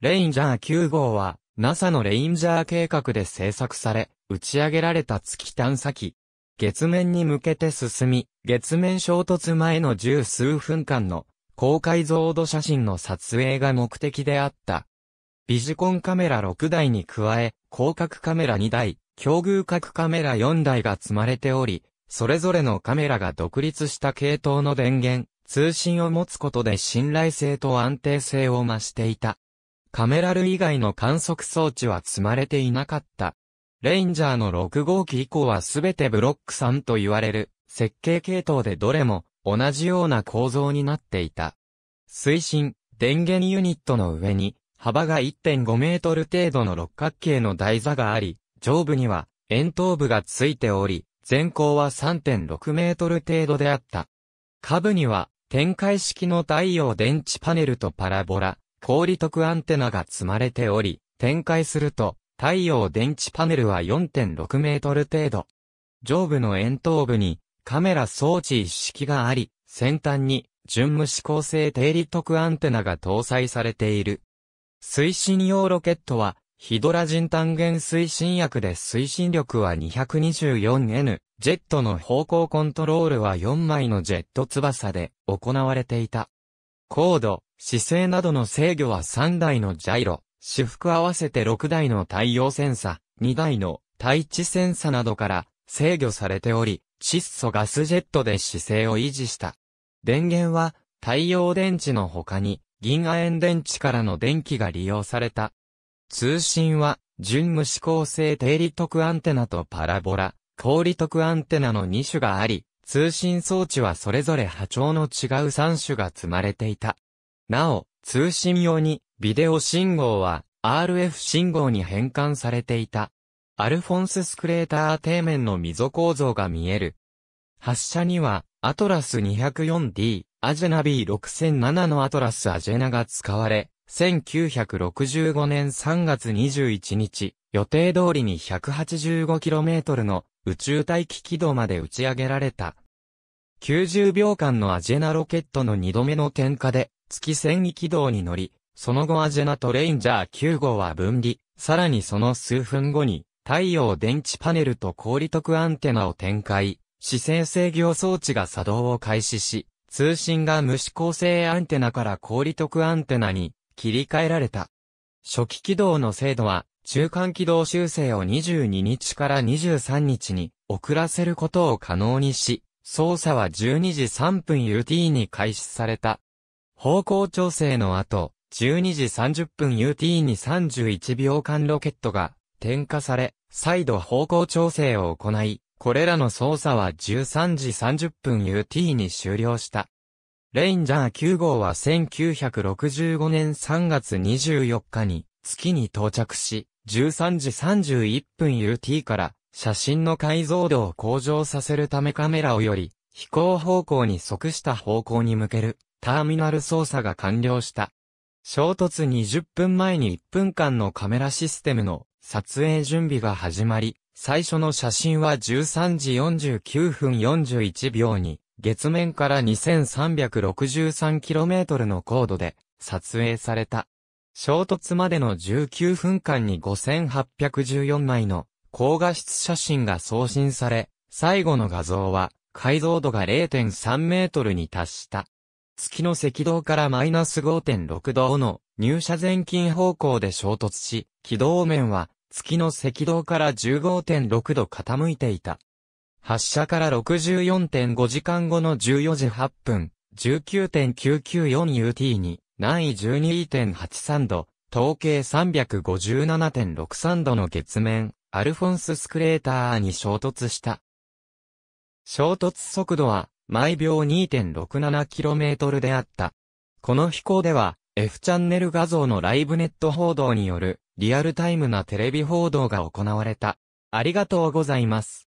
レインジャー9号は、NASA のレインジャー計画で制作され、打ち上げられた月探査機。月面に向けて進み、月面衝突前の十数分間の高解像度写真の撮影が目的であった。ビジコンカメラ6台に加え、広角カメラ2台、境遇角カメラ4台が積まれており、それぞれのカメラが独立した系統の電源、通信を持つことで信頼性と安定性を増していた。カメラ類以外の観測装置は積まれていなかった。レインジャーの6号機以降はすべてブロック3と言われる設計系統でどれも同じような構造になっていた。推進、電源ユニットの上に幅が1.5メートル程度の六角形の台座があり、上部には円筒部がついており、全高は3.6メートル程度であった。下部には展開式の太陽電池パネルとパラボラ、氷徳アンテナが積まれており、展開すると、太陽電池パネルは4.6メートル程度。上部の円頭部にカメラ装置一式があり、先端に純無指向性低利得アンテナが搭載されている。推進用ロケットは、ヒドラ人単元推進薬で推進力は 224N、ジェットの方向コントロールは4枚のジェット翼で行われていた。高度、姿勢などの制御は3台のジャイロ、私服合わせて6台の太陽センサ、2台の対地センサなどから制御されており、窒素ガスジェットで姿勢を維持した。電源は太陽電池の他に銀亜鉛電池からの電気が利用された。通信は純無指向性低利得アンテナとパラボラ、高利得アンテナの2種があり、通信装置はそれぞれ波長の違う3種が積まれていた。なお、通信用に、ビデオ信号は、RF 信号に変換されていた。アルフォンススクレーター底面の溝構造が見える。発射には、アトラス 204D、アジェナ B6007 のアトラスアジェナが使われ、1965年3月21日、予定通りに 185km の宇宙大気軌道まで打ち上げられた。90秒間のアジェナロケットの2度目の点火で、月線域道に乗り、その後アジェナとレインジャー9号は分離、さらにその数分後に、太陽電池パネルと氷徳アンテナを展開、姿勢制御装置が作動を開始し、通信が無指向性アンテナから氷徳アンテナに切り替えられた。初期軌道の精度は、中間軌道修正を22日から23日に遅らせることを可能にし、操作は12時3分 UT に開始された。方向調整の後、12時30分 UT に31秒間ロケットが点火され、再度方向調整を行い、これらの操作は13時30分 UT に終了した。レインジャー9号は1965年3月24日に月に到着し、13時31分 UT から写真の解像度を向上させるためカメラをより飛行方向に即した方向に向けるターミナル操作が完了した。衝突20分前に1分間のカメラシステムの撮影準備が始まり、最初の写真は13時49分41秒に、月面から 2363km の高度で撮影された。衝突までの19分間に5814枚の高画質写真が送信され、最後の画像は解像度が0.3メートルに達した。月の赤道からマイナス5.6度の入射前近方向で衝突し、軌道面は月の赤道から15.6度傾いていた。発射から64.5時間後の14時8分、19.994UT に、難易12.83度、統計357.63度の月面、アルフォンススクレーターに衝突した。衝突速度は毎秒 2.67km であった。この飛行では、F チャンネル画像のライブネット報道による、リアルタイムなテレビ報道が行われた。ありがとうございます。